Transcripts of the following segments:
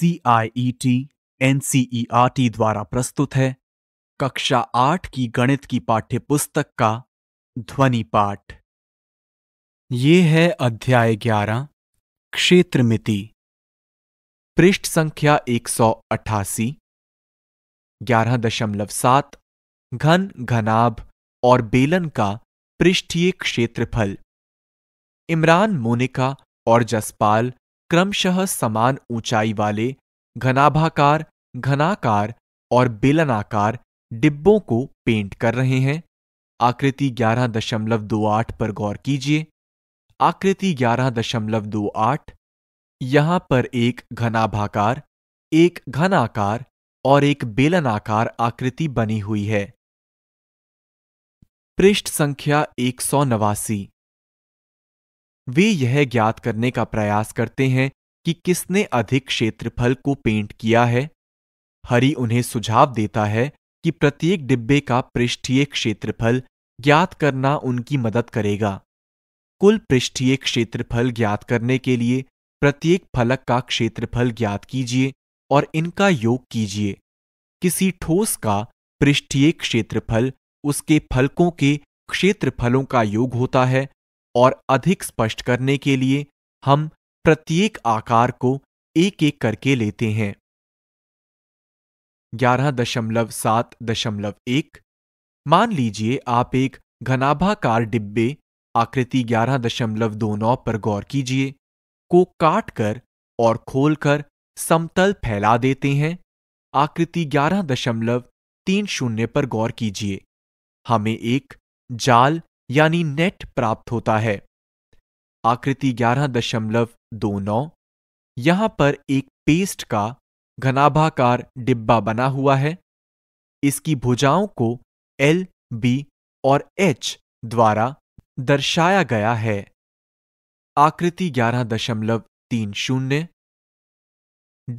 C T e e द्वारा प्रस्तुत है कक्षा आठ की गणित की पाठ्य पुस्तक का ध्वनि पाठ ये है अध्याय ग्यारह क्षेत्र मिति पृष्ठ संख्या एक सौ अठासी ग्यारह दशमलव सात घन घनाभ और बेलन का पृष्ठीय क्षेत्रफल इमरान मोनिका और जसपाल क्रमशः समान ऊंचाई वाले घनाभाकार घनाकार और बेलनाकार डिब्बों को पेंट कर रहे हैं आकृति 11.28 पर गौर कीजिए आकृति 11.28 यहां पर एक घनाभाकार एक घनाकार और एक बेलनाकार आकृति बनी हुई है पृष्ठ संख्या एक सौ नवासी वे यह ज्ञात करने का प्रयास करते हैं कि किसने अधिक क्षेत्रफल को पेंट किया है हरि उन्हें सुझाव देता है कि प्रत्येक डिब्बे का पृष्ठीय क्षेत्रफल ज्ञात करना उनकी मदद करेगा कुल पृष्ठीय क्षेत्रफल ज्ञात करने के लिए प्रत्येक फलक का क्षेत्रफल ज्ञात कीजिए और इनका योग कीजिए किसी ठोस का पृष्ठीय क्षेत्रफल उसके फलकों के क्षेत्रफलों का योग होता है और अधिक स्पष्ट करने के लिए हम प्रत्येक आकार को एक एक करके लेते हैं ग्यारह दशमलव सात दशमलव एक मान लीजिए आप एक घनाभाकार डिब्बे आकृति ग्यारह दशमलव दो नौ पर गौर कीजिए को काट कर और खोलकर समतल फैला देते हैं आकृति ग्यारह दशमलव तीन शून्य पर गौर कीजिए हमें एक जाल यानी नेट प्राप्त होता है आकृति ग्यारह दशमलव दो नौ यहां पर एक पेस्ट का घनाभाकार डिब्बा बना हुआ है इसकी भुजाओं को एल बी और एच द्वारा दर्शाया गया है आकृति ग्यारह दशमलव तीन शून्य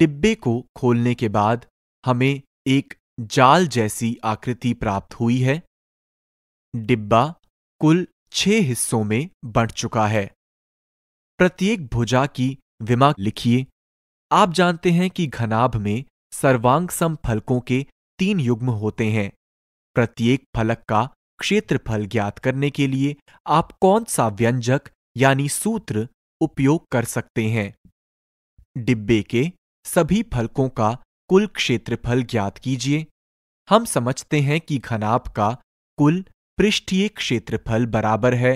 डिब्बे को खोलने के बाद हमें एक जाल जैसी आकृति प्राप्त हुई है डिब्बा कुल छह हिस्सों में बंट चुका है प्रत्येक भुजा की विमा लिखिए आप जानते हैं कि घनाभ में सम फलकों के तीन युग्म होते हैं प्रत्येक फलक का क्षेत्रफल ज्ञात करने के लिए आप कौन सा व्यंजक यानी सूत्र उपयोग कर सकते हैं डिब्बे के सभी फलकों का कुल क्षेत्रफल ज्ञात कीजिए हम समझते हैं कि घनाभ का कुल पृष्ठीय क्षेत्रफल बराबर है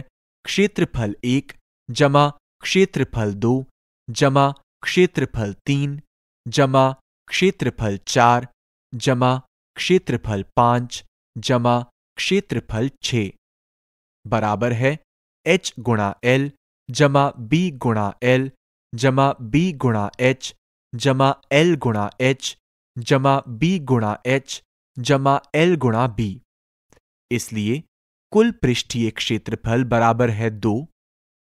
क्षेत्रफल एक जमा क्षेत्रफल दो जमा क्षेत्रफल तीन जमा क्षेत्रफल चार जमा क्षेत्रफल पांच जमा क्षेत्रफल छ बराबर है h गुणा एल जमा b गुणा एल जमा b गुणा एच जमा एल गुणा एच जमा b गुणा एच जमा एल गुणा बी इसलिए कुल पृष्ठीय क्षेत्रफल बराबर है दो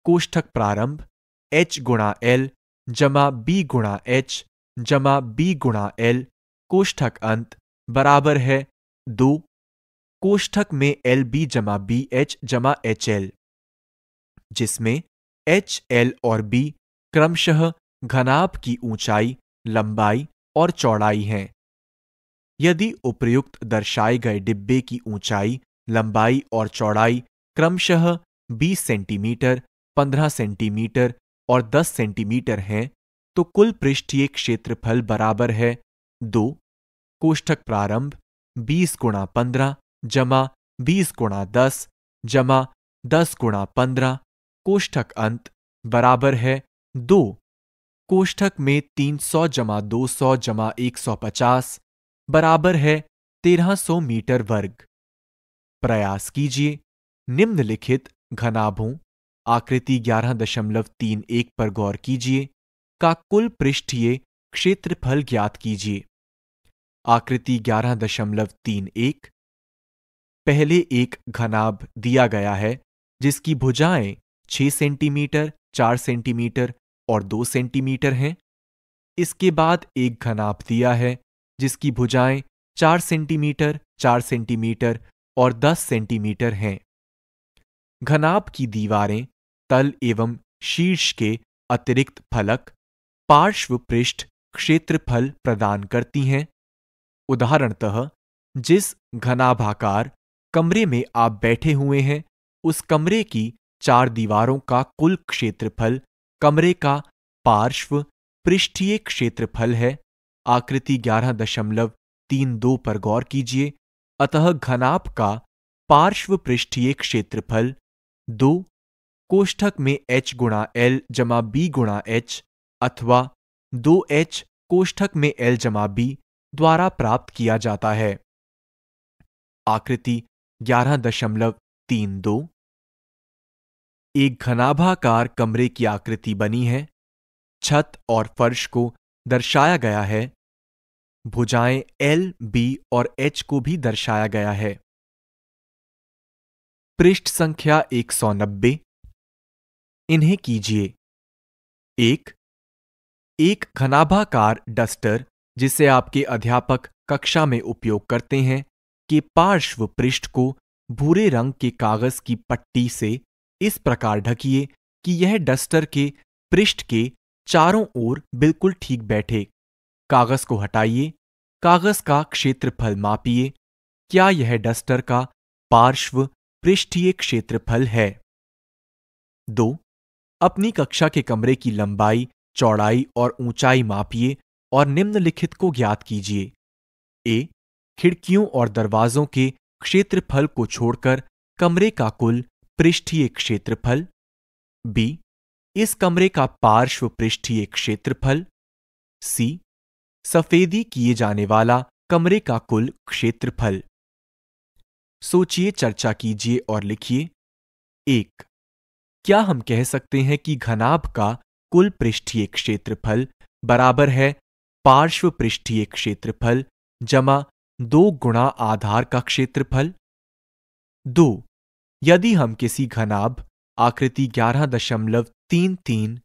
कोष्ठक प्रारंभ h गुणा एल जमा बी गुणा एच जमा बी गुणा एल कोष्ठक अंत बराबर है दो कोष्ठक में एल बी जमा बी एच जमा एच एल जिसमें एच एल और बी क्रमशः घनाभ की ऊंचाई लंबाई और चौड़ाई हैं यदि उपयुक्त दर्शाए गए डिब्बे की ऊंचाई लंबाई और चौड़ाई क्रमशः 20 सेंटीमीटर 15 सेंटीमीटर और 10 सेंटीमीटर हैं तो कुल पृष्ठीय क्षेत्रफल बराबर है दो कोष्ठक प्रारंभ 20 गुणा पंद्रह जमा बीस गुणा दस जमा दस गुणा पंद्रह कोष्ठक अंत बराबर है दो कोष्ठक में 300 जमा 200 जमा 150 बराबर है 1300 मीटर वर्ग प्रयास कीजिए निम्नलिखित घनाभों आकृति ग्यारह दशमलव तीन एक पर गौर कीजिए का कुल पृष्ठीय क्षेत्रफल ज्ञात कीजिए आकृति ग्यारह दशमलव तीन एक पहले एक घनाभ दिया गया है जिसकी भुजाएं 6 सेंटीमीटर 4 सेंटीमीटर और 2 सेंटीमीटर हैं इसके बाद एक घनाभ दिया है जिसकी भुजाएं 4 सेंटीमीटर 4 सेंटीमीटर और 10 सेंटीमीटर हैं घनाभ की दीवारें तल एवं शीर्ष के अतिरिक्त फलक पार्श्व पृष्ठ क्षेत्रफल प्रदान करती हैं उदाहरणतः जिस घनाभाकार कमरे में आप बैठे हुए हैं उस कमरे की चार दीवारों का कुल क्षेत्रफल कमरे का पार्श्व पृष्ठीय क्षेत्रफल है आकृति ग्यारह दशमलव तीन दो पर गौर कीजिए अतः घनाप का पार्श्व पृष्ठीय क्षेत्रफल दो कोष्ठक में एच गुणा एल जमा बी गुणा एच अथवा दो एच कोष्ठक में एल जमा बी द्वारा प्राप्त किया जाता है आकृति ग्यारह दशमलव तीन दो एक घनाभाकार कमरे की आकृति बनी है छत और फर्श को दर्शाया गया है भुजाएं एल बी और एच को भी दर्शाया गया है पृष्ठ संख्या 190 इन्हें कीजिए एक एक घनाभाकार डस्टर जिसे आपके अध्यापक कक्षा में उपयोग करते हैं के पार्श्व पृष्ठ को भूरे रंग के कागज की पट्टी से इस प्रकार ढकिए कि यह डस्टर के पृष्ठ के चारों ओर बिल्कुल ठीक बैठे कागज को हटाइए कागज का क्षेत्रफल मापिए क्या यह डस्टर का पार्श्व पृष्ठीय क्षेत्रफल है दो अपनी कक्षा के कमरे की लंबाई चौड़ाई और ऊंचाई मापिए और निम्नलिखित को ज्ञात कीजिए ए खिड़कियों और दरवाजों के क्षेत्रफल को छोड़कर कमरे का कुल पृष्ठीय क्षेत्रफल बी इस कमरे का पार्श्व पृष्ठीय क्षेत्रफल सी सफेदी किए जाने वाला कमरे का कुल क्षेत्रफल सोचिए चर्चा कीजिए और लिखिए एक क्या हम कह सकते हैं कि घनाभ का कुल पृष्ठीय क्षेत्रफल बराबर है पार्श्व पृष्ठीय क्षेत्रफल जमा दो गुणा आधार का क्षेत्रफल दो यदि हम किसी घनाभ आकृति ग्यारह दशमलव तीन तीन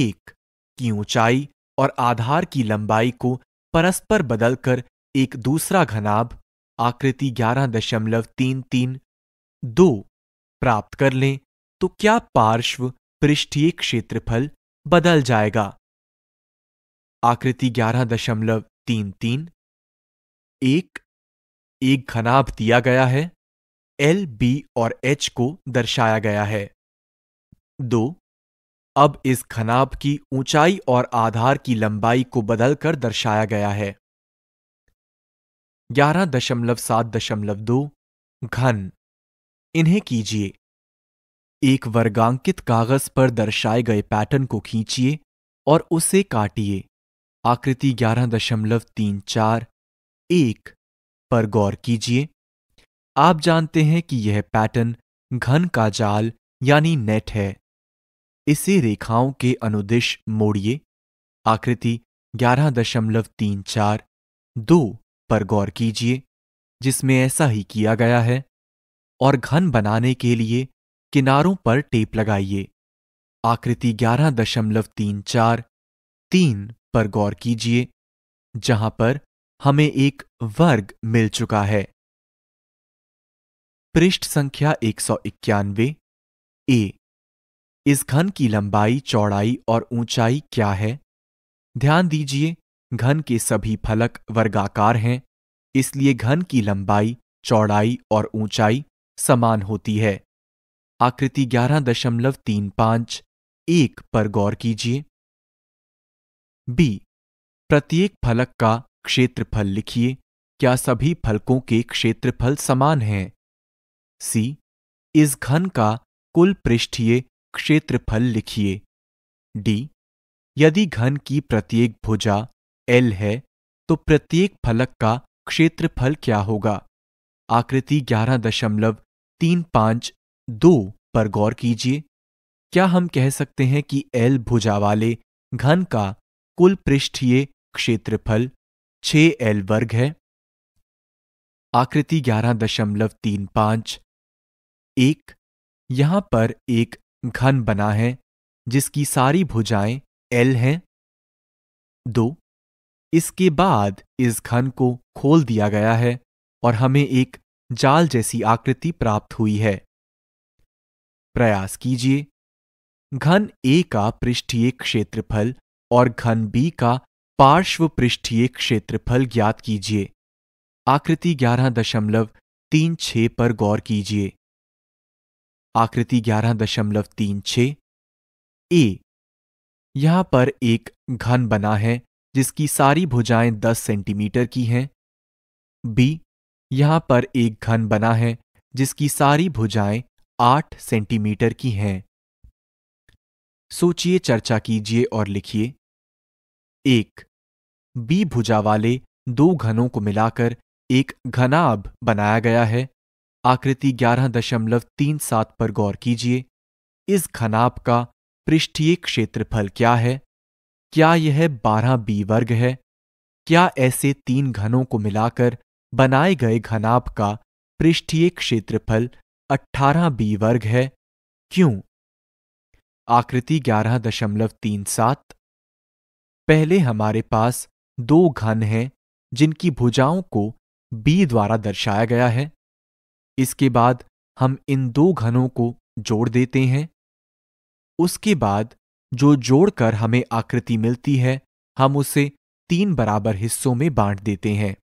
एक की ऊंचाई और आधार की लंबाई को परस्पर बदलकर एक दूसरा घनाभ आकृति ग्यारह दशमलव तीन तीन दो प्राप्त कर लें तो क्या पार्श्व पृष्ठीय क्षेत्रफल बदल जाएगा आकृति ग्यारह दशमलव तीन तीन एक एक घनाभ दिया गया है एल बी और एच को दर्शाया गया है दो अब इस खनाब की ऊंचाई और आधार की लंबाई को बदलकर दर्शाया गया है ग्यारह दशमलव सात दशमलव दो घन इन्हें कीजिए एक वर्गांकित कागज पर दर्शाए गए पैटर्न को खींचिए और उसे काटिए आकृति ग्यारह दशमलव तीन चार एक पर गौर कीजिए आप जानते हैं कि यह पैटर्न घन का जाल यानी नेट है इसे रेखाओं के अनुदिश मोड़िए आकृति ग्यारह दशमलव तीन चार दो पर गौर कीजिए जिसमें ऐसा ही किया गया है और घन बनाने के लिए किनारों पर टेप लगाइए आकृति ग्यारह दशमलव तीन चार तीन पर गौर कीजिए जहां पर हमें एक वर्ग मिल चुका है पृष्ठ संख्या एक सौ इक्यानवे ए इस घन की लंबाई चौड़ाई और ऊंचाई क्या है ध्यान दीजिए घन के सभी फलक वर्गाकार हैं इसलिए घन की लंबाई चौड़ाई और ऊंचाई समान होती है आकृति ग्यारह दशमलव तीन पांच एक पर गौर कीजिए बी प्रत्येक फलक का क्षेत्रफल लिखिए क्या सभी फलकों के क्षेत्रफल समान हैं सी इस घन का कुल पृष्ठीय क्षेत्रफल लिखिए डी यदि घन की प्रत्येक भुजा एल है तो प्रत्येक फलक का क्षेत्रफल क्या होगा आकृति ग्यारह दशमलव तीन पांच दो पर गौर कीजिए क्या हम कह सकते हैं कि एल भुजा वाले घन का कुल पृष्ठीय क्षेत्रफल छ एल वर्ग है आकृति ग्यारह दशमलव तीन पांच एक यहां पर एक घन बना है जिसकी सारी भुजाएं एल हैं दो इसके बाद इस घन को खोल दिया गया है और हमें एक जाल जैसी आकृति प्राप्त हुई है प्रयास कीजिए घन ए का पृष्ठीय क्षेत्रफल और घन बी का पार्श्व पृष्ठीय क्षेत्रफल ज्ञात कीजिए आकृति ग्यारह दशमलव तीन छः पर गौर कीजिए आकृति ग्यारह दशमलव तीन छ ए यहां पर एक घन बना है जिसकी सारी भुजाएं दस सेंटीमीटर की हैं बी यहां पर एक घन बना है जिसकी सारी भुजाएं आठ सेंटीमीटर की हैं सोचिए चर्चा कीजिए और लिखिए एक बी भुजा वाले दो घनों को मिलाकर एक घनाभ बनाया गया है आकृति 11.37 पर गौर कीजिए इस घनाप का पृष्ठीय क्षेत्रफल क्या है क्या यह 12 बी वर्ग है क्या ऐसे तीन घनों को मिलाकर बनाए गए घनाप का पृष्ठीय क्षेत्रफल 18 बी वर्ग है क्यों आकृति 11.37 पहले हमारे पास दो घन हैं जिनकी भुजाओं को बी द्वारा दर्शाया गया है इसके बाद हम इन दो घनों को जोड़ देते हैं उसके बाद जो जोड़कर हमें आकृति मिलती है हम उसे तीन बराबर हिस्सों में बांट देते हैं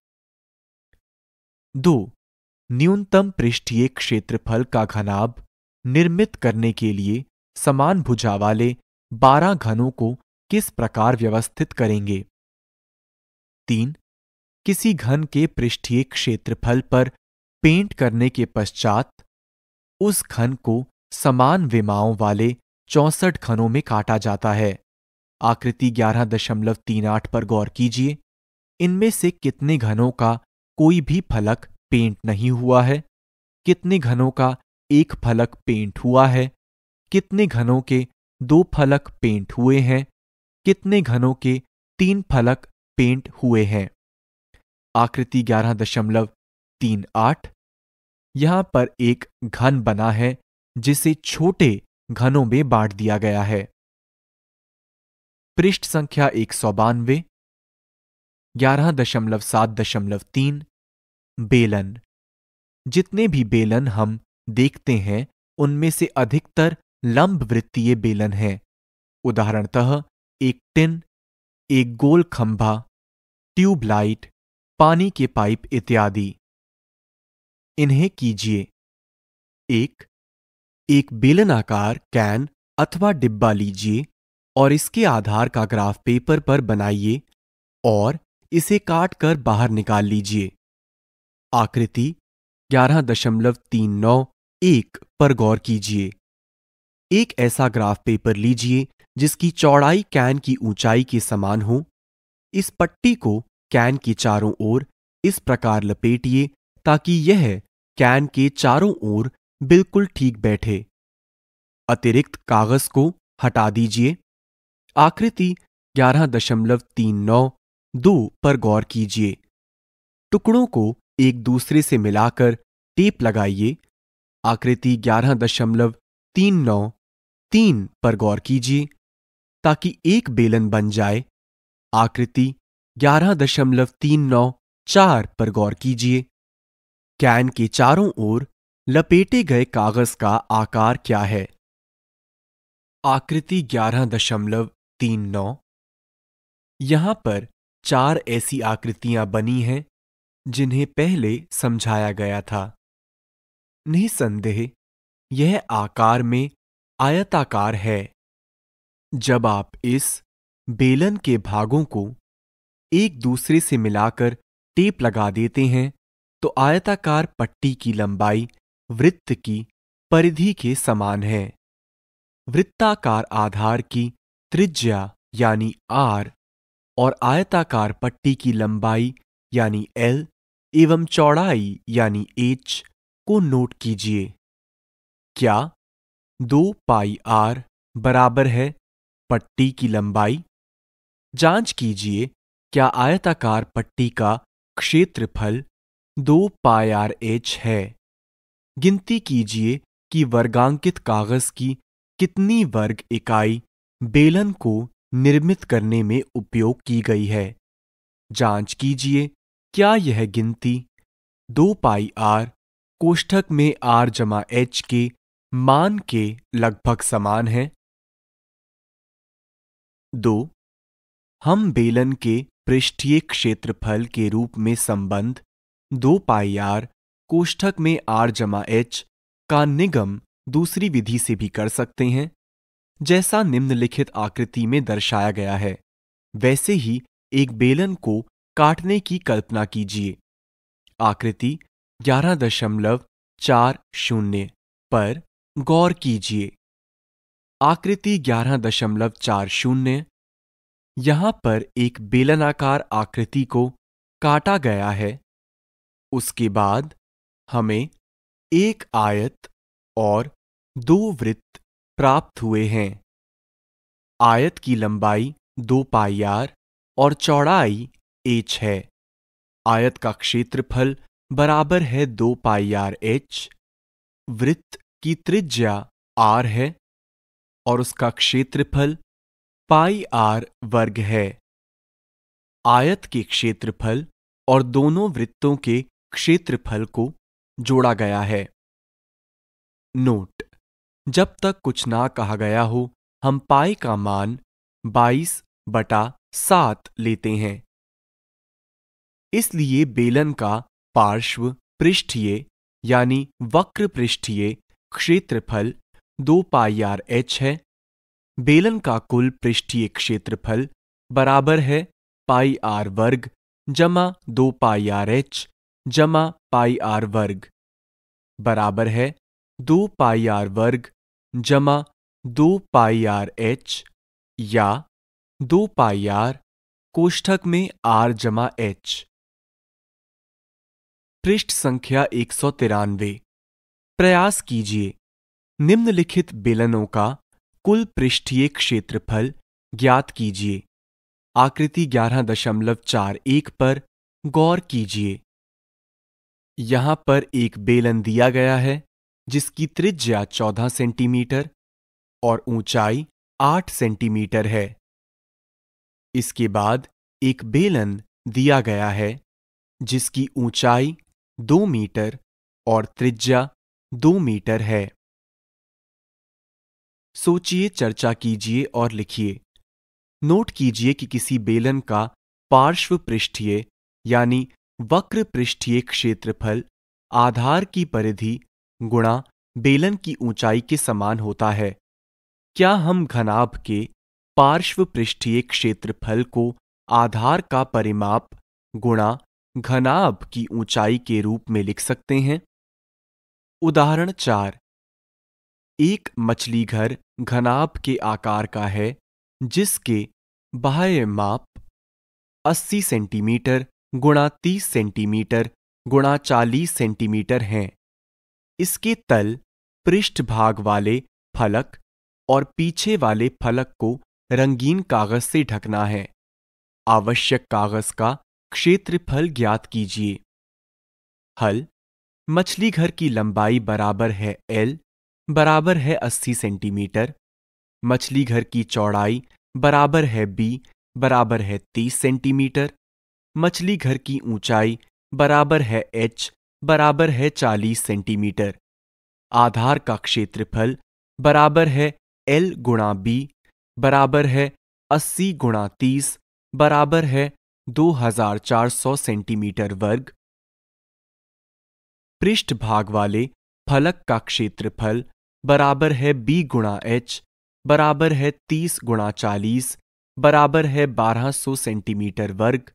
दो न्यूनतम पृष्ठीय क्षेत्रफल का घनाभ निर्मित करने के लिए समान भुजा वाले बारह घनों को किस प्रकार व्यवस्थित करेंगे तीन किसी घन के पृष्ठीय क्षेत्रफल पर पेंट करने के पश्चात उस खन को समान विमाओं वाले चौसठ खनों में काटा जाता है आकृति ग्यारह दशमलव तीन आठ पर गौर कीजिए इनमें से कितने घनों का कोई भी फलक पेंट नहीं हुआ है कितने घनों का एक फलक पेंट हुआ है कितने घनों के दो फलक पेंट हुए हैं कितने घनों के तीन फलक पेंट हुए हैं आकृति ग्यारह दशमलव तीन आठ यहां पर एक घन बना है जिसे छोटे घनों में बांट दिया गया है पृष्ठ संख्या एक सौ बानवे ग्यारह दशमलव सात दशमलव तीन बेलन जितने भी बेलन हम देखते हैं उनमें से अधिकतर लंब वृत्तीय बेलन हैं उदाहरणतः एक टिन एक गोल खंभा ट्यूबलाइट पानी के पाइप इत्यादि इन्हें कीजिए एक एक बेलनाकार कैन अथवा डिब्बा लीजिए और इसके आधार का ग्राफ पेपर पर बनाइए और इसे काट कर बाहर निकाल लीजिए आकृति ग्यारह दशमलव तीन नौ एक पर गौर कीजिए एक ऐसा ग्राफ पेपर लीजिए जिसकी चौड़ाई कैन की ऊंचाई के समान हो इस पट्टी को कैन के चारों ओर इस प्रकार लपेटिए ताकि यह कैन के चारों ओर बिल्कुल ठीक बैठे अतिरिक्त कागज को हटा दीजिए आकृति ग्यारह दशमलव तीन नौ दो पर गौर कीजिए टुकड़ों को एक दूसरे से मिलाकर टेप लगाइए आकृति ग्यारह दशमलव तीन नौ तीन पर गौर कीजिए ताकि एक बेलन बन जाए आकृति ग्यारह दशमलव तीन नौ चार पर गौर कीजिए कैन के चारों ओर लपेटे गए कागज का आकार क्या है आकृति ग्यारह दशमलव तीन नौ यहां पर चार ऐसी आकृतियां बनी हैं जिन्हें पहले समझाया गया था निसंदेह यह आकार में आयताकार है जब आप इस बेलन के भागों को एक दूसरे से मिलाकर टेप लगा देते हैं तो आयताकार पट्टी की लंबाई वृत्त की परिधि के समान है वृत्ताकार आधार की त्रिज्या यानी आर और आयताकार पट्टी की लंबाई यानी एल एवं चौड़ाई यानी एच को नोट कीजिए क्या दो पाई आर बराबर है पट्टी की लंबाई जांच कीजिए क्या आयताकार पट्टी का क्षेत्रफल दो पाई आर एच है गिनती कीजिए कि वर्गांकित कागज की कितनी वर्ग इकाई बेलन को निर्मित करने में उपयोग की गई है जांच कीजिए क्या यह गिनती दो पाई आर कोष्ठक में आर जमा एच के मान के लगभग समान है दो हम बेलन के पृष्ठीय क्षेत्रफल के रूप में संबंध दो पाई आर कोष्ठक में आर जमा एच का निगम दूसरी विधि से भी कर सकते हैं जैसा निम्नलिखित आकृति में दर्शाया गया है वैसे ही एक बेलन को काटने की कल्पना कीजिए आकृति ग्यारह दशमलव चार शून्य पर गौर कीजिए आकृति ग्यारह दशमलव चार शून्य यहां पर एक बेलनाकार आकृति को काटा गया है उसके बाद हमें एक आयत और दो वृत्त प्राप्त हुए हैं आयत की लंबाई दो पाईआर और चौड़ाई एच है आयत का क्षेत्रफल बराबर है दो पाईआर एच वृत्त की त्रिज्या आर है और उसका क्षेत्रफल पाई आर वर्ग है आयत के क्षेत्रफल और दोनों वृत्तों के क्षेत्रफल को जोड़ा गया है नोट जब तक कुछ ना कहा गया हो हम पाई का मान 22 बटा सात लेते हैं इसलिए बेलन का पार्श्व पृष्ठीय यानी वक्र पृष्ठीय क्षेत्रफल दो पाई आर एच है बेलन का कुल पृष्ठीय क्षेत्रफल बराबर है पाई आर वर्ग जमा दो पाई आर एच जमा पाई आर वर्ग बराबर है दो पाई आर वर्ग जमा दो पाई आर एच या दो पाई आर कोष्ठक में आर जमा एच पृष्ठ संख्या एक सौ तिरानवे प्रयास कीजिए निम्नलिखित बेलनों का कुल पृष्ठीय क्षेत्रफल ज्ञात कीजिए आकृति ग्यारह दशमलव चार एक पर गौर कीजिए यहां पर एक बेलन दिया गया है जिसकी त्रिज्या 14 सेंटीमीटर और ऊंचाई 8 सेंटीमीटर है इसके बाद एक बेलन दिया गया है जिसकी ऊंचाई 2 मीटर और त्रिज्या 2 मीटर है सोचिए चर्चा कीजिए और लिखिए नोट कीजिए कि किसी बेलन का पार्श्व पृष्ठीय यानी वक्र पृष्ठीय क्षेत्रफल आधार की परिधि गुणा बेलन की ऊंचाई के समान होता है क्या हम घनाभ के पार्श्व पृष्ठीय क्षेत्रफल को आधार का परिमाप गुणा घनाभ की ऊंचाई के रूप में लिख सकते हैं उदाहरण चार एक मछली घर घनाभ के आकार का है जिसके बाह्य माप 80 सेंटीमीटर गुणा तीस सेंटीमीटर गुणा चालीस सेंटीमीटर हैं इसके तल पृष्ठ भाग वाले फलक और पीछे वाले फलक को रंगीन कागज से ढकना है आवश्यक कागज का क्षेत्रफल ज्ञात कीजिए हल मछली घर की लंबाई बराबर है एल बराबर है 80 सेंटीमीटर मछली घर की चौड़ाई बराबर है बी बराबर है 30 सेंटीमीटर मछली घर की ऊंचाई बराबर है एच बराबर है 40 सेंटीमीटर आधार का क्षेत्रफल बराबर है एल गुणा बी बराबर है 80 गुणा तीस बराबर है 2400 सेंटीमीटर वर्ग पृष्ठ भाग वाले फलक का क्षेत्रफल बराबर है बी गुणा एच बराबर है 30 गुणा चालीस बराबर है 1200 सेंटीमीटर वर्ग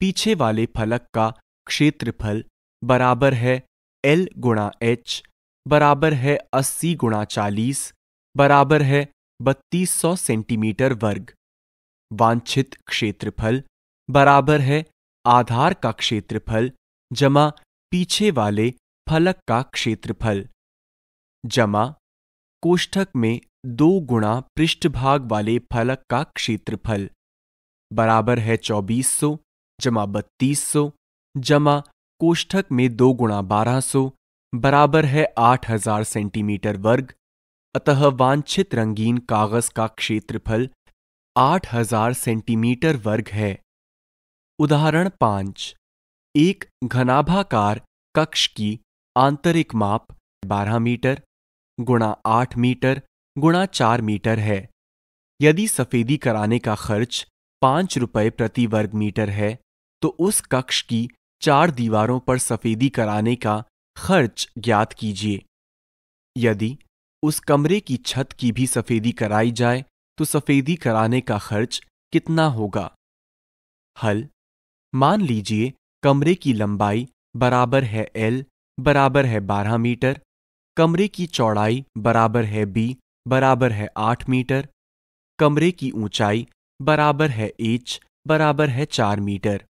पीछे वाले फलक का क्षेत्रफल बराबर है एल गुणा एच बराबर है अस्सी गुणा चालीस बराबर है बत्तीस सौ सेंटीमीटर वर्ग वांछित क्षेत्रफल बराबर है आधार का क्षेत्रफल जमा पीछे वाले फलक का क्षेत्रफल जमा कोष्ठक में दो गुणा पृष्ठभाग वाले फलक का क्षेत्रफल बराबर है चौबीस सौ जमा बत्तीस सौ जमा कोष्ठक में दो गुणा बारह सौ बराबर है आठ हजार सेंटीमीटर वर्ग अतः वांछित रंगीन कागज का क्षेत्रफल आठ हजार सेंटीमीटर वर्ग है उदाहरण पांच एक घनाभाकार कक्ष की आंतरिक माप 12 मीटर गुणा 8 मीटर गुणा 4 मीटर है यदि सफेदी कराने का खर्च पांच रुपये प्रति वर्ग मीटर है तो उस कक्ष की चार दीवारों पर सफेदी कराने का खर्च ज्ञात कीजिए यदि उस कमरे की छत की भी सफेदी कराई जाए तो सफेदी कराने का खर्च कितना होगा हल मान लीजिए कमरे की लंबाई बराबर है एल बराबर है बारह मीटर कमरे की चौड़ाई बराबर है बी बराबर है आठ मीटर कमरे की ऊंचाई बराबर है एच बराबर है चार मीटर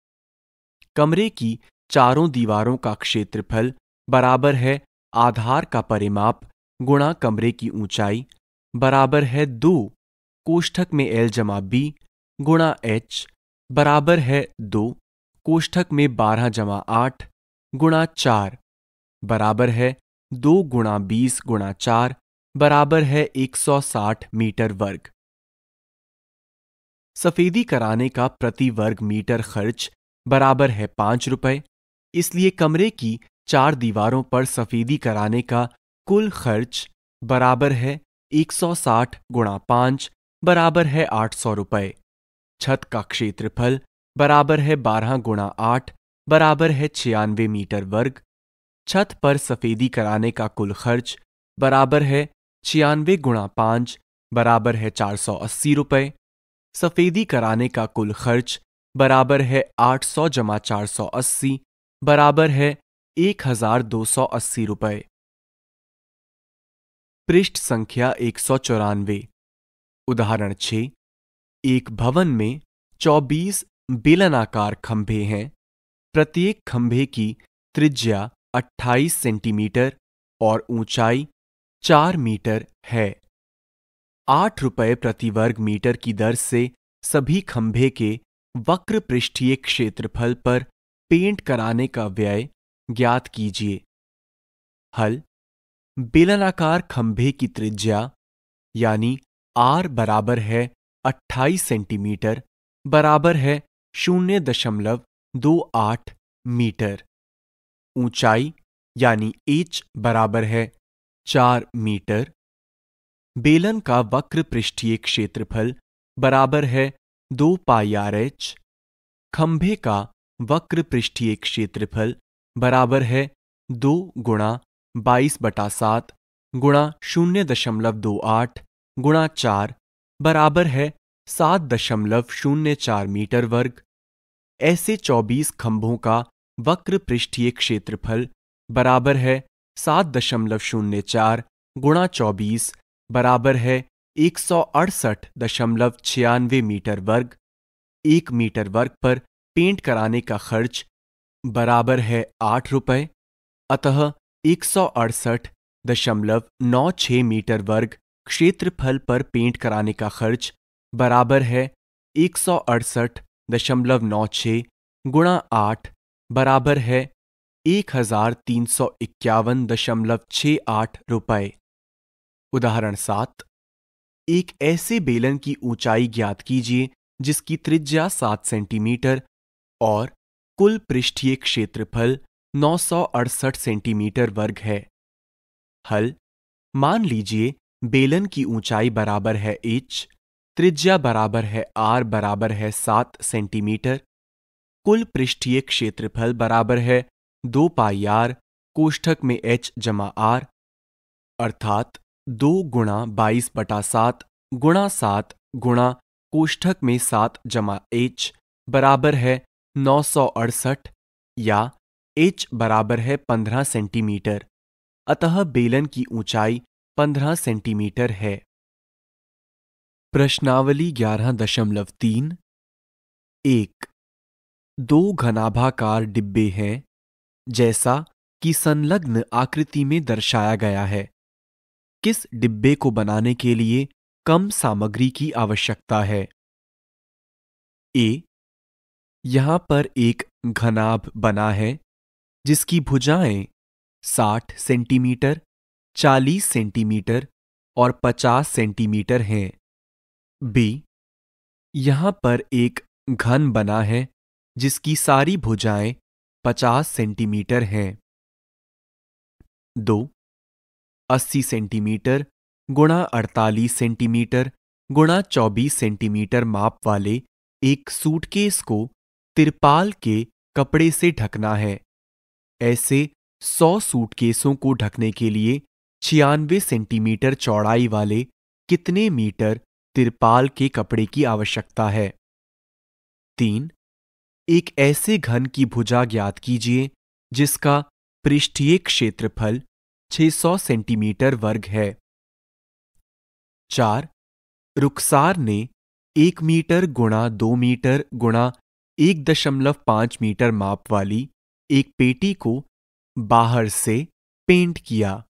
कमरे की चारों दीवारों का क्षेत्रफल बराबर है आधार का परिमाप गुणा कमरे की ऊंचाई बराबर है दो कोष्ठक में एल जमा बी गुणा एच बराबर है दो कोष्ठक में बारह जमा आठ गुणा चार बराबर है दो गुणा बीस गुणा चार बराबर है एक सौ साठ मीटर वर्ग सफेदी कराने का प्रति वर्ग मीटर खर्च बराबर है पांच रुपए इसलिए कमरे की चार दीवारों पर सफेदी कराने का कुल खर्च बराबर है 160 गुणा पांच बराबर है आठ सौ रुपये छत का क्षेत्रफल बराबर है बारह गुणा आठ बराबर है छियानवे मीटर वर्ग छत पर सफेदी कराने का कुल खर्च बराबर है छियानवे गुणा पांच बराबर है चार सौ अस्सी रुपये सफेदी कराने का कुल खर्च बराबर है 800 जमा चार बराबर है एक हजार दो सौ अस्सी रुपए पृष्ठ संख्या एक सौ चौरानवे उदाहरण छ एक भवन में 24 बेलनाकार खंभे हैं प्रत्येक खंभे की त्रिज्या 28 सेंटीमीटर और ऊंचाई 4 मीटर है आठ रुपये प्रति वर्ग मीटर की दर से सभी खंभे के वक्र पृष्ठीय क्षेत्रफल पर पेंट कराने का व्यय ज्ञात कीजिए हल बेलनाकार खंभे की त्रिज्या यानी आर बराबर है 28 सेंटीमीटर बराबर है शून्य दशमलव दो आठ मीटर ऊंचाई यानी एच बराबर है चार मीटर बेलन का वक्र पृष्ठीय क्षेत्रफल बराबर है दो पाईआरएच एच खंभे का वक्र पृष्ठीय क्षेत्रफल बराबर है दो गुणा बाईस बटा सात गुणा शून्य दशमलव दो आठ गुणा चार बराबर है सात दशमलव शून्य चार मीटर वर्ग ऐसे चौबीस खंभों का वक्र पृष्ठीय क्षेत्रफल बराबर है सात दशमलव शून्य चार गुणा चौबीस बराबर है एक सौ अड़सठ दशमलव छियानवे मीटर वर्ग एक मीटर वर्ग पर पेंट कराने का खर्च बराबर है आठ रुपये अतः एक सौ अड़सठ दशमलव नौ छ मीटर वर्ग क्षेत्रफल पर पेंट कराने का खर्च बराबर है एक सौ अड़सठ दशमलव नौ छ गुणा आठ बराबर है एक हजार तीन सौ इक्यावन दशमलव छ आठ रुपये उदाहरण सात एक ऐसे बेलन की ऊंचाई ज्ञात कीजिए जिसकी त्रिज्या सात सेंटीमीटर और कुल पृष्ठीय क्षेत्रफल नौ सेंटीमीटर वर्ग है हल मान लीजिए बेलन की ऊंचाई बराबर है एच त्रिज्या बराबर है आर बराबर है सात सेंटीमीटर कुल पृष्ठीय क्षेत्रफल बराबर है दो पाई आर कोष्ठक में एच जमा आर अर्थात दो गुणा बाईस बटा सात गुणा सात गुणा कोष्ठक में सात जमा एच बराबर है नौ सौ अड़सठ या एच बराबर है पंद्रह सेंटीमीटर अतः बेलन की ऊंचाई पंद्रह सेंटीमीटर है प्रश्नावली ग्यारह दशमलव तीन एक दो घनाभाकार डिब्बे हैं जैसा कि संलग्न आकृति में दर्शाया गया है किस डिब्बे को बनाने के लिए कम सामग्री की आवश्यकता है ए यहां पर एक घनाभ बना है जिसकी भुजाएं 60 सेंटीमीटर 40 सेंटीमीटर और 50 सेंटीमीटर हैं बी यहां पर एक घन बना है जिसकी सारी भुजाएं 50 सेंटीमीटर हैं दो 80 सेंटीमीटर गुणा अड़तालीस सेंटीमीटर गुणा चौबीस सेंटीमीटर माप वाले एक सूटकेस को तिरपाल के कपड़े से ढकना है ऐसे 100 सूटकेसों को ढकने के लिए छियानवे सेंटीमीटर चौड़ाई वाले कितने मीटर तिरपाल के कपड़े की आवश्यकता है तीन एक ऐसे घन की भुजा ज्ञात कीजिए जिसका पृष्ठीय क्षेत्रफल 600 सेंटीमीटर वर्ग है चार रुखसार ने एक मीटर गुणा दो मीटर गुणा एक दशमलव पांच मीटर माप वाली एक पेटी को बाहर से पेंट किया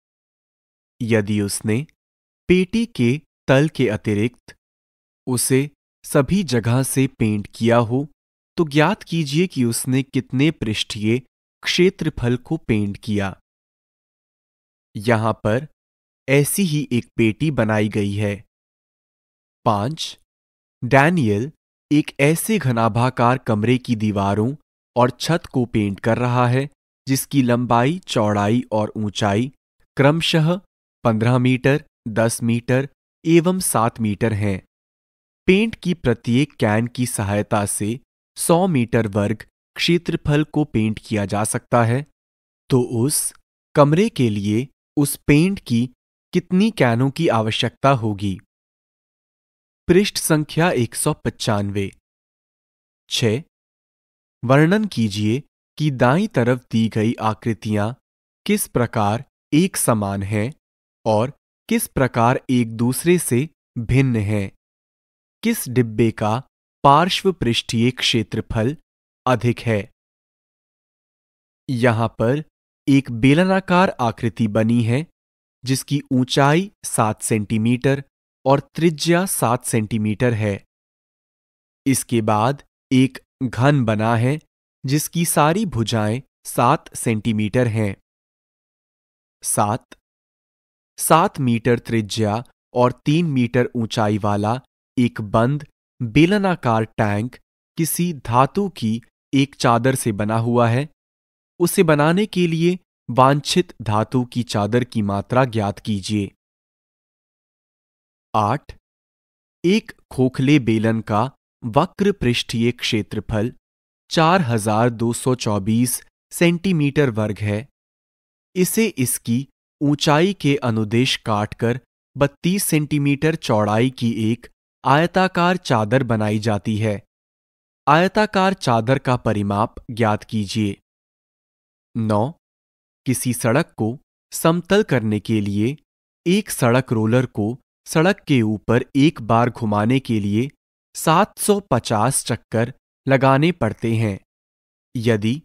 यदि उसने पेटी के तल के अतिरिक्त उसे सभी जगह से पेंट किया हो तो ज्ञात कीजिए कि उसने कितने पृष्ठीय क्षेत्रफल को पेंट किया यहां पर ऐसी ही एक पेटी बनाई गई है पांच डैनियल एक ऐसे घनाभाकार कमरे की दीवारों और छत को पेंट कर रहा है जिसकी लंबाई चौड़ाई और ऊंचाई क्रमशः पंद्रह मीटर दस मीटर एवं सात मीटर हैं पेंट की प्रत्येक कैन की सहायता से सौ मीटर वर्ग क्षेत्रफल को पेंट किया जा सकता है तो उस कमरे के लिए उस पेंट की कितनी कैनों की आवश्यकता होगी पृष्ठ संख्या एक सौ पचानवे छ वर्णन कीजिए कि दाई तरफ दी गई आकृतियां किस प्रकार एक समान हैं और किस प्रकार एक दूसरे से भिन्न हैं किस डिब्बे का पार्श्व पृष्ठीय क्षेत्रफल अधिक है यहां पर एक बेलनाकार आकृति बनी है जिसकी ऊंचाई सात सेंटीमीटर और त्रिज्या सात सेंटीमीटर है इसके बाद एक घन बना है जिसकी सारी भुजाएं सात सेंटीमीटर हैं सात सात मीटर त्रिज्या और तीन मीटर ऊंचाई वाला एक बंद बेलनाकार टैंक किसी धातु की एक चादर से बना हुआ है उसे बनाने के लिए वांछित धातु की चादर की मात्रा ज्ञात कीजिए आठ एक खोखले बेलन का वक्र पृष्ठीय क्षेत्रफल 4224 सेंटीमीटर वर्ग है इसे इसकी ऊंचाई के अनुदेश काटकर 32 सेंटीमीटर चौड़ाई की एक आयताकार चादर बनाई जाती है आयताकार चादर का परिमाप ज्ञात कीजिए नौ किसी सड़क को समतल करने के लिए एक सड़क रोलर को सड़क के ऊपर एक बार घुमाने के लिए 750 चक्कर लगाने पड़ते हैं यदि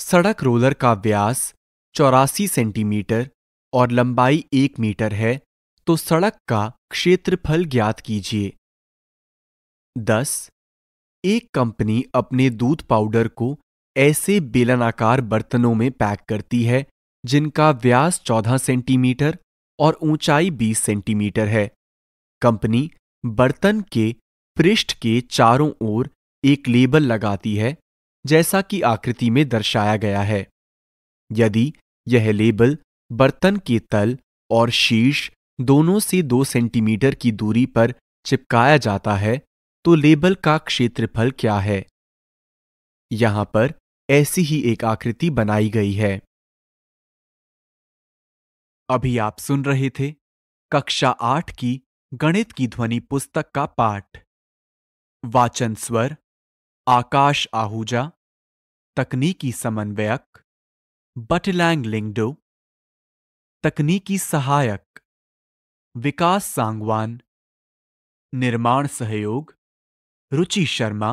सड़क रोलर का व्यास चौरासी सेंटीमीटर और लंबाई एक मीटर है तो सड़क का क्षेत्रफल ज्ञात कीजिए दस एक कंपनी अपने दूध पाउडर को ऐसे बेलनाकार बर्तनों में पैक करती है जिनका व्यास 14 सेंटीमीटर और ऊंचाई 20 सेंटीमीटर है कंपनी बर्तन के पृष्ठ के चारों ओर एक लेबल लगाती है जैसा कि आकृति में दर्शाया गया है यदि यह लेबल बर्तन के तल और शीर्ष दोनों से दो सेंटीमीटर की दूरी पर चिपकाया जाता है तो लेबल का क्षेत्रफल क्या है यहां पर ऐसी ही एक आकृति बनाई गई है अभी आप सुन रहे थे कक्षा आठ की गणित की ध्वनि पुस्तक का पाठ वाचन स्वर आकाश आहूजा तकनीकी समन्वयक बटलैंग लिंगडो तकनीकी सहायक विकास सांगवान निर्माण सहयोग रुचि शर्मा